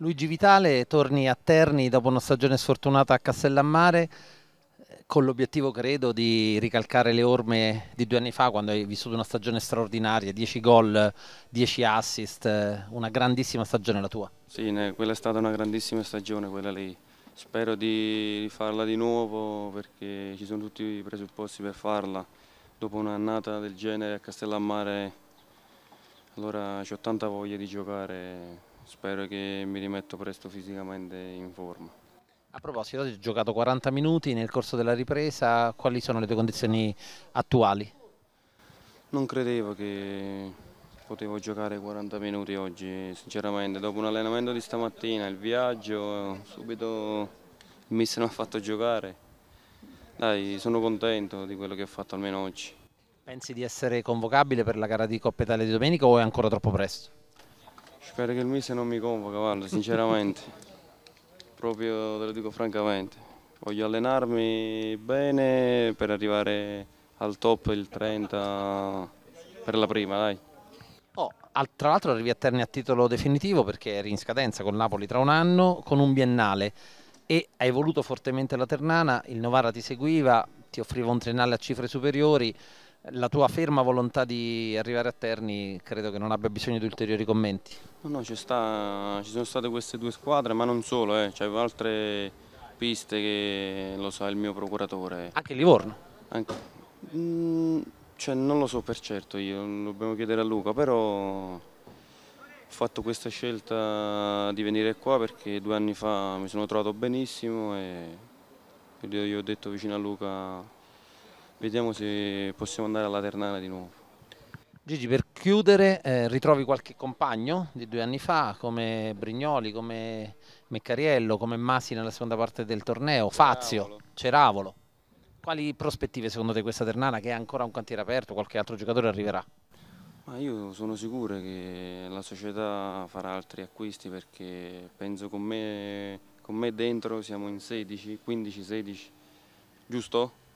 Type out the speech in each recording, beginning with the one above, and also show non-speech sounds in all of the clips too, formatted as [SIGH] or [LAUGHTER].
Luigi Vitale torni a Terni dopo una stagione sfortunata a Castellammare eh, con l'obiettivo credo di ricalcare le orme di due anni fa quando hai vissuto una stagione straordinaria, 10 gol, 10 assist, eh, una grandissima stagione la tua. Sì, quella è stata una grandissima stagione quella lì, spero di rifarla di nuovo perché ci sono tutti i presupposti per farla, dopo un'annata del genere a Castellammare allora ho tanta voglia di giocare spero che mi rimetto presto fisicamente in forma. A proposito, hai giocato 40 minuti nel corso della ripresa, quali sono le tue condizioni attuali? Non credevo che potevo giocare 40 minuti oggi, sinceramente, dopo un allenamento di stamattina, il viaggio, subito il mister mi ha fatto giocare. Dai, sono contento di quello che ho fatto almeno oggi. Pensi di essere convocabile per la gara di Coppa Italia di domenica o è ancora troppo presto? Spero che il Mise non mi convoca, guarda, sinceramente. [LAUGHS] Proprio te lo dico francamente. Voglio allenarmi bene per arrivare al top il 30 per la prima, dai. Oh, tra l'altro arrivi a Terni a titolo definitivo perché eri in scadenza con Napoli tra un anno, con un biennale e hai voluto fortemente la Ternana, il Novara ti seguiva, ti offriva un triennale a cifre superiori, la tua ferma volontà di arrivare a Terni credo che non abbia bisogno di ulteriori commenti. No, no, ci, sta, ci sono state queste due squadre, ma non solo, eh, c'erano altre piste che lo sa il mio procuratore. Anche Livorno? Anche, mh, mm, cioè, non lo so per certo, io dobbiamo chiedere a Luca, però ho fatto questa scelta di venire qua perché due anni fa mi sono trovato benissimo e io ho detto vicino a Luca vediamo se possiamo andare alla Ternana di nuovo. Gigi, per chiudere, eh, ritrovi qualche compagno di due anni fa, come Brignoli, come Meccariello, come Masi nella seconda parte del torneo, Fazio, Ceravolo. Quali prospettive secondo te questa Ternana che è ancora un cantiere aperto, qualche altro giocatore arriverà? Ma io sono sicuro che la società farà altri acquisti perché penso con me, con me dentro siamo in 16, 15, 16, giusto?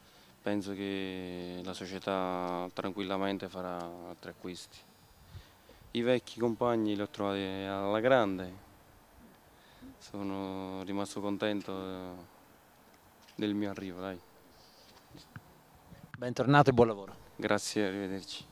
penso che la società tranquillamente farà altri acquisti. I vecchi compagni li ho trovati alla grande, sono rimasto contento eh, del mio arrivo. Dai. Bentornato e buon lavoro. Grazie, arrivederci.